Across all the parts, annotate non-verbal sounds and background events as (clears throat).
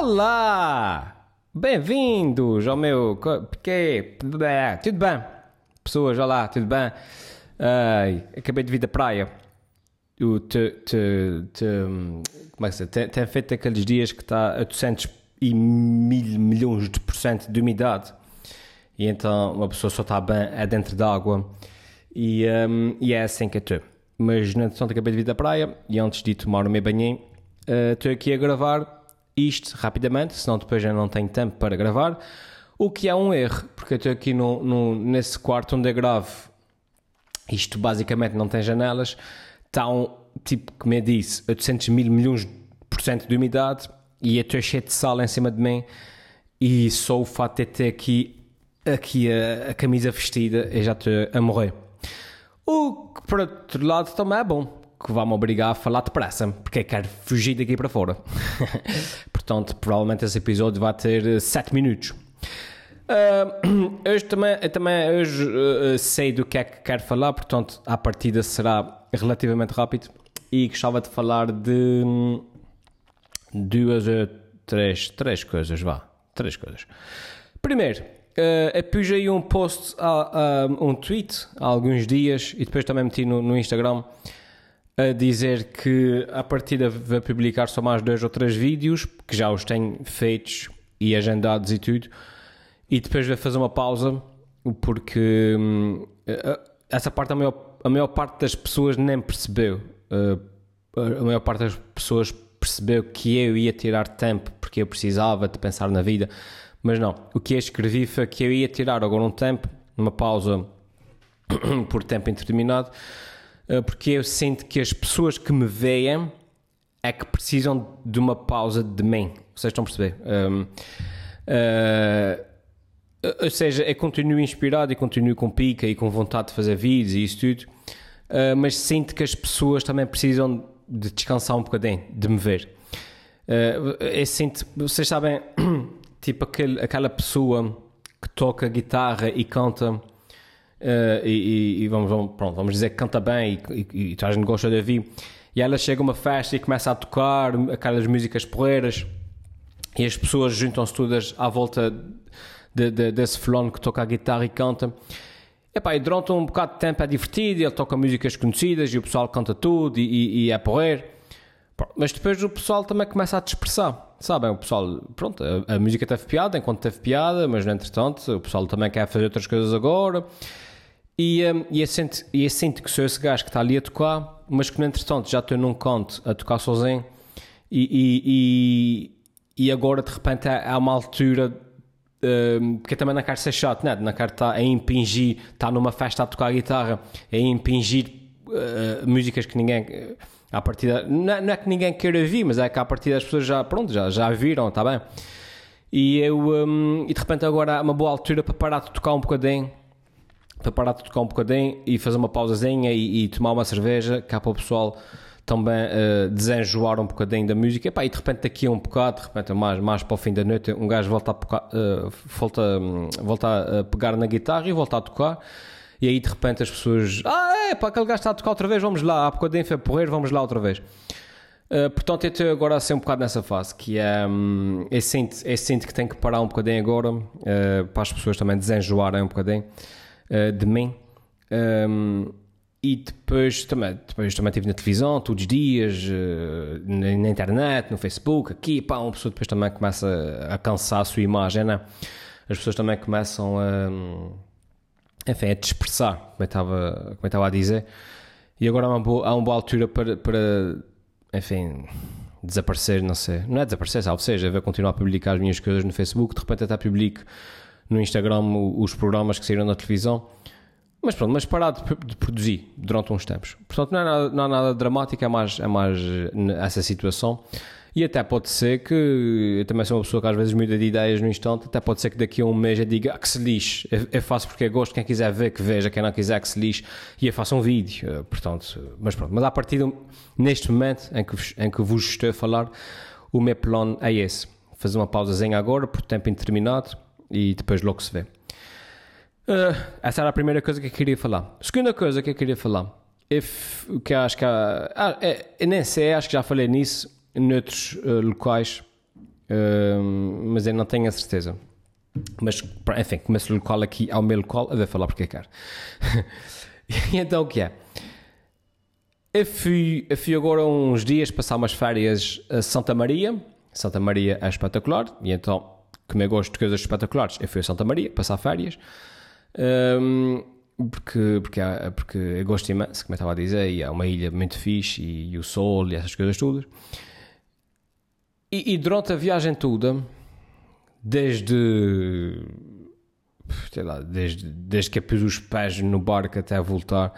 Olá! Bem-vindos ao meu. porque é, Tudo bem? Pessoas, olá, tudo bem? acabei de vir da praia. O te, te, te, como é que se tem, tem feito aqueles dias que está a 200 e mil milhões de por cento de umidade. E então uma pessoa só está bem é dentro d'água. E, um, e é assim que eu estou. Mas, na entanto, acabei de vir da praia e antes de tomar o meu banho, estou uh, aqui a gravar isto rapidamente, senão depois já não tenho tempo para gravar. O que é um erro, porque eu estou aqui no, no, nesse quarto onde eu gravo, isto basicamente não tem janelas, está um tipo que me disse 800 mil milhões por cento de umidade e eu estou cheio de sal em cima de mim e só o fato de ter aqui, aqui a, a camisa vestida eu já estou a morrer. O que por outro lado também é bom, que vai me obrigar a falar depressa, porque eu quero fugir daqui para fora. (laughs) Portanto, provavelmente esse episódio vai ter 7 eh, minutos. Uh, (clears throat) hoje também, também hoje, uh, sei do que é que quero falar, portanto, a partida será relativamente rápido e gostava de falar de hum, duas ou três, três coisas, vá, três coisas. Primeiro, uh, aí um post, a, a, um tweet há alguns dias e depois também meti no, no Instagram a dizer que a partida vai publicar só mais dois ou três vídeos, que já os tenho feitos e agendados e tudo, e depois vai fazer uma pausa, porque hum, essa parte a maior, a maior parte das pessoas nem percebeu. Uh, a maior parte das pessoas percebeu que eu ia tirar tempo porque eu precisava de pensar na vida, mas não. O que eu escrevi foi que eu ia tirar agora um tempo, uma pausa (coughs) por tempo indeterminado ah, porque eu sinto que as pessoas que me veem é que precisam de uma pausa de mim. Vocês estão a perceber? Um, uh, ah, ou seja, eu continuo inspirado e continuo com pica e com vontade de fazer vídeos e isso tudo, uh, mas sinto que as pessoas também precisam de descansar um bocadinho, de me ver. Uh, eu sinto, vocês sabem, (clears throat) tipo aquele, aquela pessoa que toca guitarra e canta uh, e, e, vamos, vamos, pronto, vamos dizer que canta bem e, e, a gente gosta de ouvir. E ela chega a uma festa e começa a tocar aquelas músicas porreiras e as pessoas juntam-se todas à volta de, de, desse fulano que toca a guitarra e canta. Epá, e durante um bocado de tempo é divertido, ele toca músicas conhecidas e o pessoal canta tudo e, e, e é porreiro. Mas depois o pessoal também começa a dispersar, sabem? O pessoal, pronto, a, a música teve piada enquanto teve piada, mas entretanto o pessoal também quer fazer outras coisas agora. E, um, e, eu sinto, e eu sinto que sou esse gajo que está ali a tocar, mas que no entretanto já estou num canto a tocar sozinho e, e, e, e agora de repente há uma altura um, porque também não quero ser chato, não, né? não quero estar a impingir, estar numa festa a tocar guitarra, a impingir uh, músicas que ninguém. a eh, partir não, é, não é que ninguém queira ouvir, mas é que a partir das pessoas já, pronto, já, já viram, está bem? E eu, um, e de repente agora é uma boa altura para parar de tocar um bocadinho para parar de tocar um bocadinho e fazer uma pausazinha e, e tomar uma cerveja, cá para o pessoal também uh, desenjoar um bocadinho da música. pá e de repente daqui a um bocado, de repente mais, mais para o fim da noite, um gajo volta a, pecar, uh, volta, um, volta a pegar na guitarra e volta a tocar. E aí de repente as pessoas, ah, é, pá, aquele gajo está a tocar outra vez, vamos lá, há bocadinho foi porreiro, vamos lá outra vez. Uh, portanto, eu estou agora a ser um bocado nessa fase, que é, um, eu, sinto, eu sinto que tenho que parar um bocadinho agora, uh, para as pessoas também desenjoarem um bocadinho. Eh, de mim. Um, e depois também, depois também estive na televisão todos os dias, eh, na, na internet, no Facebook, aqui, pá, uma pessoa depois também começa a, a cansar a sua imagem, né? As pessoas também começam a, enfim, a dispersar, como eu estava, como eu estava a dizer. E agora há uma boa, há uma boa altura para, para, enfim, desaparecer, não sei. Não é desaparecer, sabe? Ou seja, eu vou continuar a publicar as minhas coisas no Facebook, de repente até publico no Instagram os programas que saíram na televisão. Mas pronto, mas parado de, produzir durante uns tempos. Portanto, não há é nada, não nada dramático, é mais, é mais essa situação. E até pode ser que, eu também sou uma pessoa que às vezes muda de ideias no instante, até pode ser que daqui a um mês eu diga, ah, que se lixe, eu, eu faço porque eu gosto, quem quiser ver que veja, quem não quiser que se lixe, e eu faço um vídeo, eh, portanto, mas pronto. Mas a partir de, neste momento em que, em que vos estou a falar, o meu plano é esse, fazer uma pausazinha agora, por tempo indeterminado, e depois logo se vê. Uh, essa era a primeira coisa que eu queria falar. Segunda coisa que eu queria falar. If, que acho que há, ah, é, nem sei, acho que já falei nisso noutros uh, locais, uh, mas eu não tenho a certeza. Mas, enfim, começo o local aqui ao meu local, eu vou falar porque quero. (laughs) e então o que é? Eu fui, eu fui agora uns dias passar umas férias a Santa Maria. Santa Maria é espetacular, e então que me é gosto de coisas espetaculares. Eu fui a Santa Maria, passar férias, um, porque, porque, há, porque eu é gosto imenso, como eu estava a dizer, e é uma ilha muito fixe, e, e o sol, e essas coisas todas. E, e, durante a viagem toda, desde, sei lá, desde, desde que eu pus os pés no barco até voltar,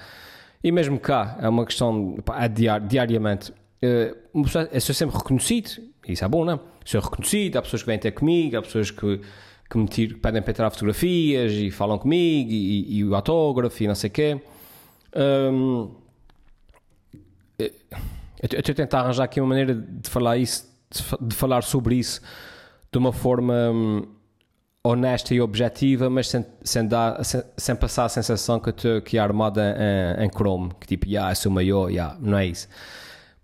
e mesmo cá, é uma questão, pá, diar, diariamente, eh, uma pessoa é sempre reconhecido, e isso é bom, não? É? Sou é reconhecido, há pessoas que vêm até comigo, há pessoas que, que me tiram, pedem para tirar fotografias e falam comigo e, e o autógrafo e não sei o quê. Hum, eh, eu estou a tentar arranjar aqui uma maneira de falar isso, de, falar sobre isso de uma forma hum, honesta e objetiva, mas sem, sem, dar, sem, sem passar a sensação que estou aqui armada em, eh, em Chrome, que tipo, yeah, sou maior, yeah, não é isso.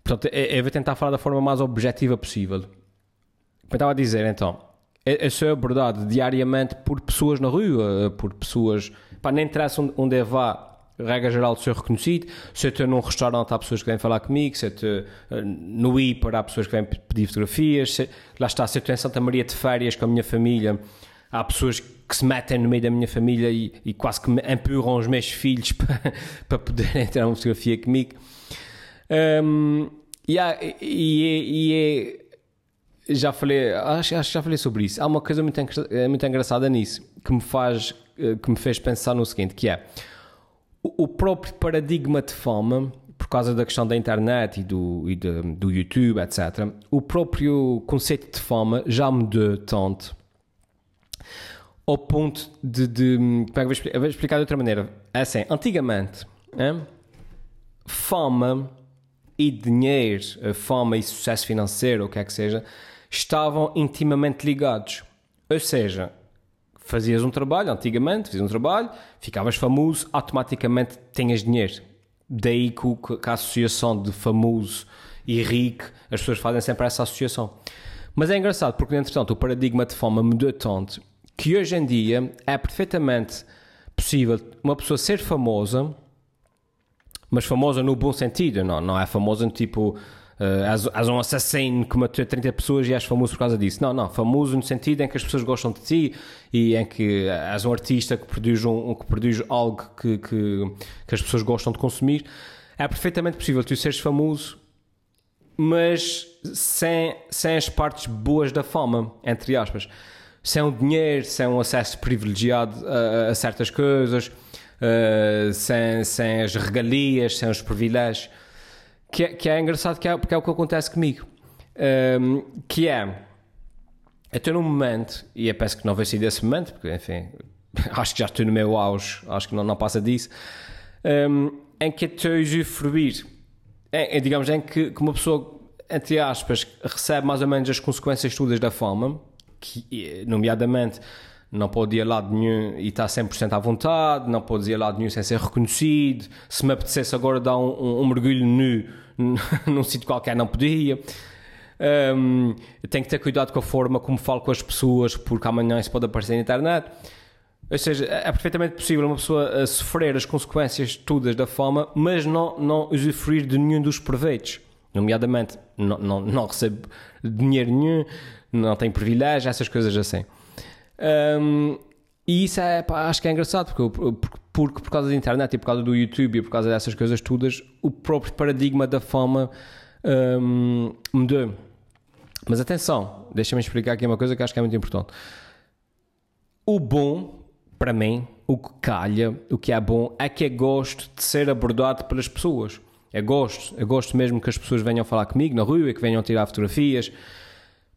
Portanto, eu é, vou é tentar falar da forma mais objetiva possível. Como estava a dizer, então, isso é, é abordado diariamente por pessoas na rua, eh, por pessoas. Pá, nem interessa onde eu vá, regra geral, ser reconhecido. Se eu estou num restaurante, há pessoas que vêm falar comigo. Se eu estou eh, no hiper, há pessoas que vêm pedir fotografias. Se, lá está, se eu estou em Santa Maria de férias com a minha família, há pessoas que se metem no meio da minha família e, e quase que me empurram os meus filhos (laughs) para, para poderem entrar uma fotografia comigo. Um, ehm, e, é. e, já falei, acho, acho que já falei sobre isso. Há uma coisa muito, eh, muito engraçada nisso que me faz, eh, que me fez pensar no seguinte, que é o próprio paradigma de fama, por causa da questão da internet e do, e de, do YouTube, etc., o próprio conceito de fama já mudou tanto ao ponto de. de como é que eu vou explicar? de outra maneira. É assim, antigamente, fama e dinheiro, eh, fama e sucesso financeiro, o que é que seja, estavam intimamente ligados. Ou seja, fazias um trabalho, antigamente, fazias um trabalho, ficavas famoso, automaticamente tinhas dinheiro. Daí que, que a associação de famoso e rico, as pessoas fazem sempre essa associação. Mas é engraçado porque, entretanto, o paradigma de fama mudou tanto que hoje em dia é perfeitamente possível uma pessoa ser famosa mas famosa no bom sentido, não, não é famosa no tipo. Uh, as és um assassino que matou 30 pessoas e és famoso por causa disso. Não, não. Famoso no sentido em que as pessoas gostam de ti e em que és um artista que produz, um, que produz algo que, que, que as pessoas gostam de consumir. É perfeitamente possível tu seres famoso, mas sem, sem as partes boas da fama, entre aspas. Sem o dinheiro, sem um acesso privilegiado a, a certas coisas eh, sem, sem as regalias, sem os privilégios. Que, é, que é engraçado, que é, porque é o que acontece comigo. Um, ehm, que é, estou num momento, e eu peço que não vai ser desse momento, porque enfim, (laughs) acho que já estou no meu auge, acho que não, não passa disso, um, ehm, em que estou a usufruir, em, em, digamos, em que, que uma pessoa, entre aspas, recebe mais ou menos as consequências todas da fama, que, eh, nomeadamente não pode ir a lado nenhum e está 100% à vontade, não pode ir a lado nenhum sem ser reconhecido. Se me apetecesse agora dar um, um, um mergulho nu (laughs) num sítio qualquer, não podia. Um, tenho que ter cuidado com a forma como falo com as pessoas, porque amanhã isso pode aparecer na internet. Ou seja, é, é perfeitamente possível uma pessoa eh, sofrer as consequências todas da fama, mas não, não usufruir de nenhum dos proveitos. Nomeadamente, não, não, não recebe dinheiro nenhum, não tem privilégio, essas coisas assim. Um, e isso é, pá, acho que é engraçado, porque, porque, porque, por causa da internet e por causa do YouTube e por causa dessas coisas todas, o próprio paradigma da fama um, mudou. Mas atenção, deixa-me explicar aqui uma coisa que acho que é muito importante. O bom, para mim, o que calha, o que é bom, é que é gosto de ser abordado pelas pessoas. é gosto, é gosto mesmo que as pessoas venham falar comigo na rua, e que venham tirar fotografias,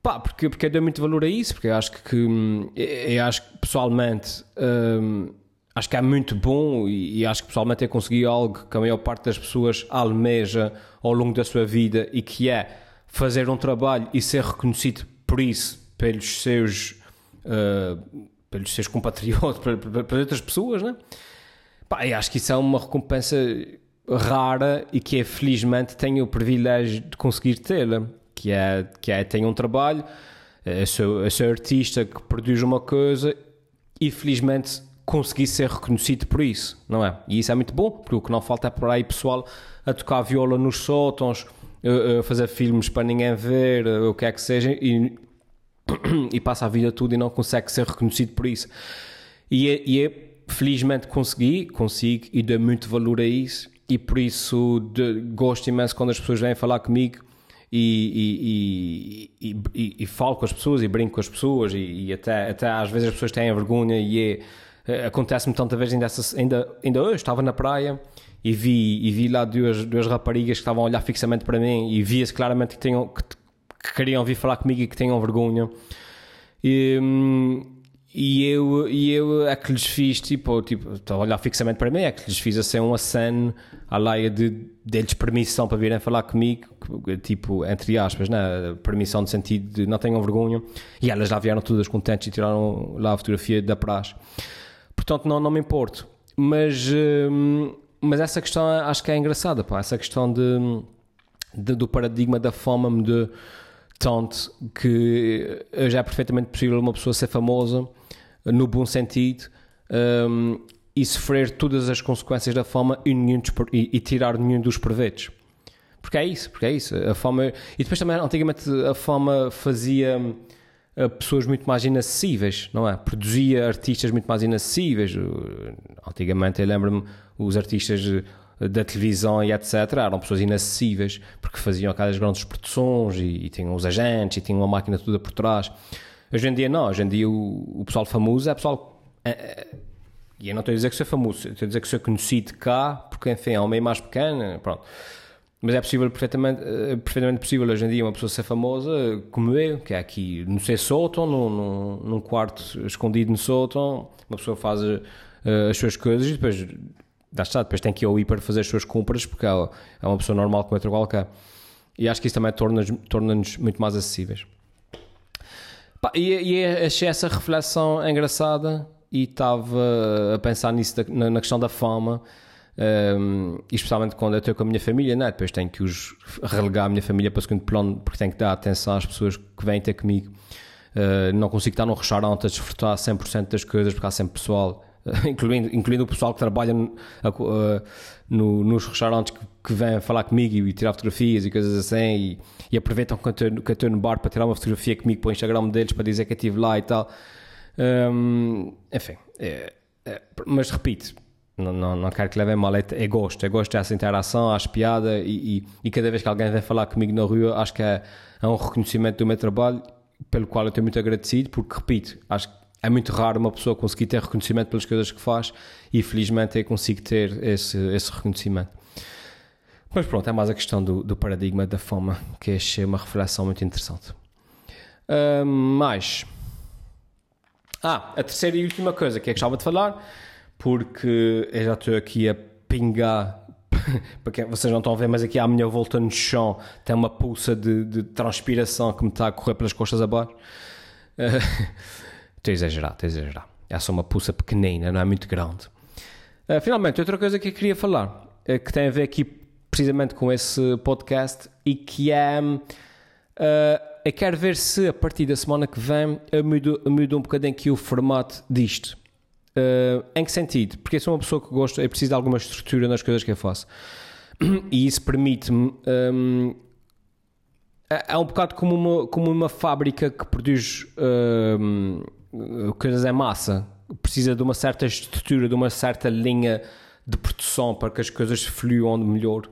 Pá, porque, porque eu dou muito valor a isso, porque eu acho que, que hum, eu acho que pessoalmente hum, acho que é muito bom e, e, acho que pessoalmente eu consegui algo que a maior parte das pessoas almeja ao longo da sua vida e que é fazer um trabalho e ser reconhecido por isso pelos seus uh, pelos seus compatriotas, (laughs) pelas outras pessoas, né? Pá, eu acho que isso é uma recompensa rara e que é felizmente tenho o privilégio de conseguir tê-la que é, que é tem um trabalho, é eu é sou, eu sou artista que produz uma coisa e felizmente consegui ser reconhecido por isso, não é? E isso é muito bom, porque o que não falta é por aí pessoal a tocar viola nos sótãos, a fazer filmes para ninguém ver, o que é que seja, e, (coughs) e passa a vida tudo e não consegue ser reconhecido por isso. E, é, e felizmente consegui, consigo e dou muito valor a isso e por isso de, gosto imenso quando as pessoas vêm falar comigo e, e, e, e, falo com as pessoas e brinco com as pessoas e, até, até às vezes as pessoas têm vergonha e é, eh, acontece-me tanta vez ainda, ainda, ainda hoje, estava na praia e vi, e vi lá duas, duas raparigas que estavam a olhar fixamente para mim e via-se claramente que, tinham, que, que, queriam vir falar comigo e que tinham vergonha e, hum, e eu, e eu é que lhes fiz, tipo, tipo, estou a olhar fixamente para mim, é que lhes fiz assim um assano à laia de deles permissão para virem falar comigo, tipo, entre aspas, né? permissão no sentido de não tenham vergonha. E elas lá vieram todas contentes e tiraram lá a fotografia da praxe. Portanto, não, não me importo. Mas, hum, mas essa questão acho que é engraçada, pá. Essa questão de, de do paradigma da fama me de tanto que já é perfeitamente possível uma pessoa ser famosa no bom sentido, um, e sofrer todas as consequências da fama e, nenhum e, e, tirar nenhum dos provetos. Porque é isso, porque é isso. A fama. E depois também, antigamente, a fama fazia hum, pessoas muito mais inacessíveis, não é? Produzia artistas muito mais inacessíveis. Antigamente, eu lembro-me, os artistas eh, da televisão e etc. eram pessoas inacessíveis, porque faziam aquelas grandes produções e, e tinham os agentes e tinham uma máquina toda por trás. Hoje em dia não, hoje em dia o, o pessoal famoso é pessoal. É, é e eu não estou a dizer que sou famoso, estou a dizer que sou conhecido cá, porque enfim, é um meio mais pequeno, pronto. Mas é possível, perfeitamente, é perfeitamente possível hoje em dia uma pessoa ser famosa, eh, como eu, que é aqui no seu sótão, num, num, num quarto escondido no sótão, uma pessoa faz uh, as suas coisas e depois, está, depois tem que ir ao para fazer as suas compras, porque é, é uma pessoa normal como outra qualquer. E acho que isso também torna-nos torna muito mais acessíveis e, e achei essa reflexão engraçada e estava a pensar nisso, na, na questão da fama. Um, ehm, especialmente quando eu estou com a minha família, né? depois tenho que os relegar a minha família para o segundo plano porque tenho que dar atenção às pessoas que vêm ter comigo. Uh, não consigo estar num restaurante a desfrutar 100% das coisas porque há sempre pessoal (laughs) incluindo, incluindo o pessoal que trabalha a, a, eh, no, nos restaurantes que, que falar comigo e, tirar fotografias e coisas assim e, e aproveitam que eu estou no bar para tirar uma fotografia comigo para o Instagram deles para dizer que eu estive lá e tal. Um, enfim, é, é, mas repito, não, não, não quero que levem mal, é, é gosto, é gosto é essa interação, acho piada e, e, e, cada vez que alguém vem falar comigo na rua acho que é, é um reconhecimento do meu trabalho pelo qual eu estou muito agradecido porque, repito, acho que é muito raro uma pessoa conseguir ter reconhecimento pelas coisas que faz e felizmente eu consigo ter esse, esse reconhecimento. Mas pronto, é mais a questão do, do paradigma da fama que achei é uma reflexão muito interessante. Uh, mais. Ah, a terceira e última coisa que é que estava de falar, porque eu já estou aqui a pingar (laughs) porque vocês não estão a ver, mas aqui à minha volta no chão tem uma pulsa de, de transpiração que me está a correr pelas costas abaixo. Uh, (laughs) Estou a exagerar, estou a exagerar. É só uma puça pequenina, não é muito grande. Uh, finalmente, outra coisa que eu queria falar, uh, que tem a ver aqui precisamente com esse podcast e que é. Uh, eu quero ver se a partir da semana que vem eu mudo, eu mudo um bocadinho aqui o formato disto. Uh, em que sentido? Porque eu sou uma pessoa que gosto, eu preciso de alguma estrutura nas coisas que eu faço. (clears throat) E isso permite-me. Um, é um bocado como uma, como uma fábrica que produz. Um, coisas em é massa. Precisa de uma certa estrutura, de uma certa linha de produção para que as coisas fluam melhor.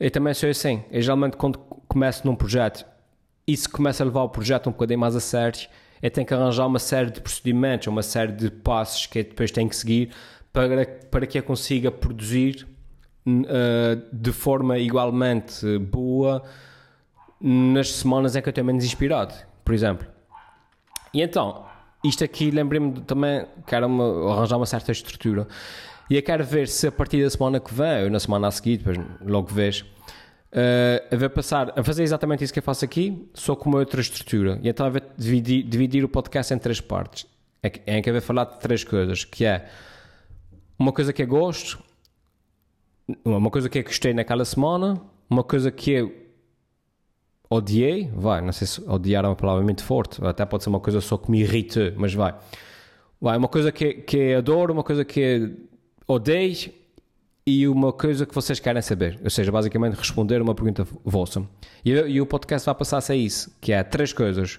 Eu também sou assim. Eu, geralmente, quando começo num projeto, isso começa a levar o projeto um bocadinho mais a sério. Eu tenho que arranjar uma série de procedimentos, uma série de passos que depois tenho que seguir para, para que eu consiga produzir uh, de forma igualmente boa nas semanas em que eu estou menos inspirado, por exemplo. E então, isto aqui lembrei-me também, quero uma, arranjar uma certa estrutura. E eu quero ver se a partir da semana que vem, ou na semana a seguir, depois logo vês, uh, a ver passar, a fazer exatamente isso que eu faço aqui, só com uma outra estrutura. E então a ver, dividir, dividir o podcast em três partes. Em que eu vou falar de três coisas, que é uma coisa que eu gosto, uma coisa que eu gostei naquela semana, uma coisa que eu odiei, vai, não sei se odiar é uma palavra muito forte, até pode ser uma coisa só que me irrita, mas vai. Vai, uma coisa que, que é adoro, uma coisa que é odeio e uma coisa que vocês querem saber. Ou seja, basicamente responder uma pergunta vossa. E, e o podcast vai passar-se a isso, que é três coisas.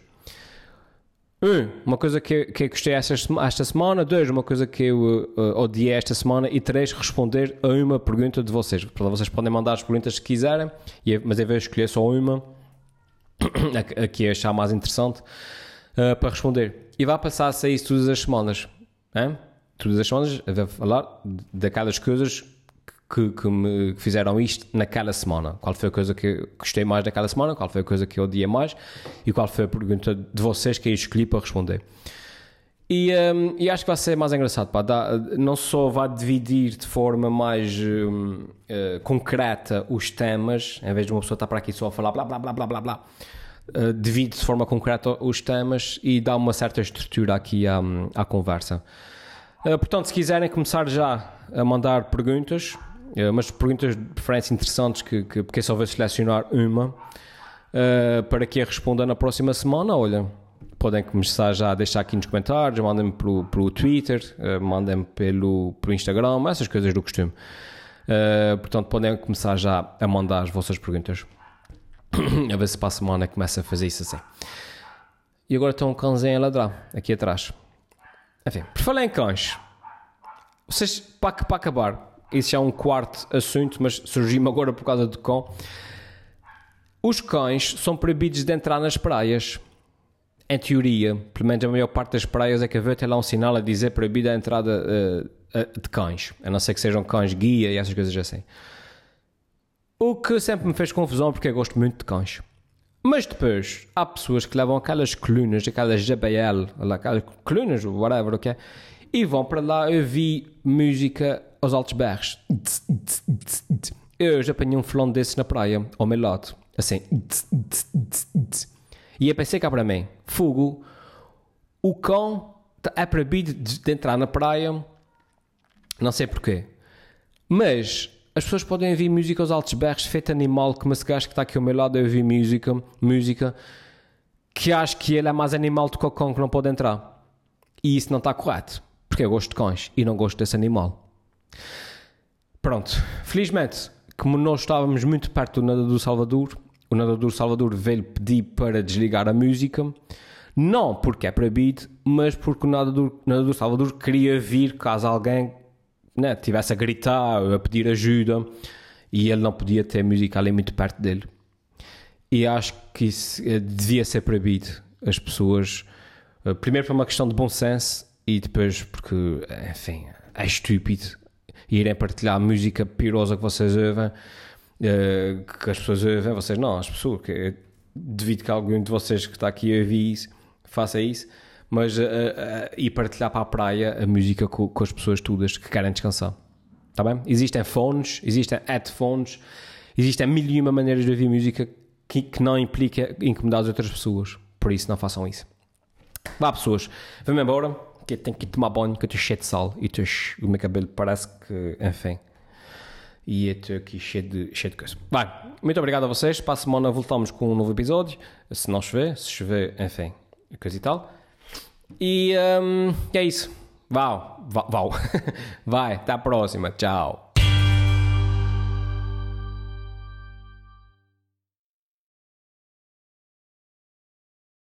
Um, uma coisa que, que gostei esta, esta semana. Dois, uma coisa que eu uh, odiei esta semana. E três, responder a uma pergunta de vocês. Portanto, vocês podem mandar as perguntas que quiserem, mas eu de escolher só uma a, (coughs) a que é achar mais interessante uh, para responder. E vai passar-se a isso todas as semanas. Hein? Todas as semanas eu vou falar daquelas coisas que, que, me fizeram isto naquela semana. Qual foi a coisa que gostei mais daquela semana, qual foi a coisa que eu odiei mais e qual foi a pergunta de vocês que eu escolhi para responder. E, um, e, acho que vai ser mais engraçado, pá, dá, não só vai dividir de forma mais um, uh, eh, concreta os temas, em vez de uma pessoa estar para aqui só a falar blá blá blá blá blá blá, uh, divide de forma concreta os temas e dá uma certa estrutura aqui à, hum, à conversa. Uh, portanto, se quiserem começar já a mandar perguntas, mas perguntas de preferência interessantes, que, que, porque é só vou selecionar uma, para que a responda na próxima semana, olha podem começar já a deixar aqui nos comentários, mandem-me pelo, pelo Twitter, eh, mandem-me pelo, pelo Instagram, essas coisas do costume. Uh, portanto, podem começar já a mandar as vossas perguntas. (coughs) a ver se para a semana começa a fazer isso assim. E agora estão um cãozinho a ladrar aqui atrás. Enfim, por falar em cães, vocês, para, para acabar, isso é um quarto assunto, mas surgiu-me agora por causa do cão. Os cães são proibidos de entrar nas praias em teoria, pelo menos a maior parte das praias, é que haver até lá um sinal a dizer proibida a entrada uh, de cães, a não ser que sejam cães guia e essas coisas assim. O que sempre me fez confusão porque eu gosto muito de cães. Mas depois há pessoas que levam aquelas colunas, aquelas JBL, aquelas colunas, whatever o que é, e vão para lá ouvir música aos altos berros. Eu já apanhei um flon desses na praia, ao meu lado, assim. E eu pensei cá para mim, fogo, o cão tá- é proibido de entrar na praia, não sei porquê. Mas as pessoas podem ouvir música aos altos berros, feito animal, como esse gajo que está aqui ao meu lado a ouvir música, música, que acho que ele é mais animal do que o cão que não pode entrar. E isso não está correto, porque eu gosto de cães e não gosto desse animal. Pronto, felizmente, como nós estávamos muito perto do Nada do Salvador, o nadador Salvador veio pedir para desligar a música, não porque é para beat, mas porque o nadador, o nadador Salvador queria vir caso alguém né, tivesse a gritar, a pedir ajuda, e ele não podia ter música ali muito perto dele. E acho que isso eh, devia ser proibido as pessoas, eh, primeiro por uma questão de bom senso, e depois porque, eh, enfim, é estúpido irem partilhar música pirosa que vocês ouvem eh, que as pessoas veem eh, vocês, não, as pessoas, que devido que algum de vocês que está aqui a ouvir isso, faça isso, mas uh, uh, e partilhar para a praia a música com, com as pessoas todas que querem descansar. Está bem? Existem fones, existem headphones, existem mil e uma maneiras de ouvir música que, que não implica incomodar as outras pessoas. Por isso, não façam isso. Vá, pessoas, vamos embora, que eu tenho que tomar banho, que eu estou cheio de sal e o meu cabelo parece que, enfim e é estou aqui cheio de, cheio de coisa. Bem, muito obrigado a vocês. Para a semana voltamos com um novo episódio. Se não chover, se chover, enfim, coisa e tal. E um, é isso. Vau, vau, (laughs) vai. Até a próxima. Tchau.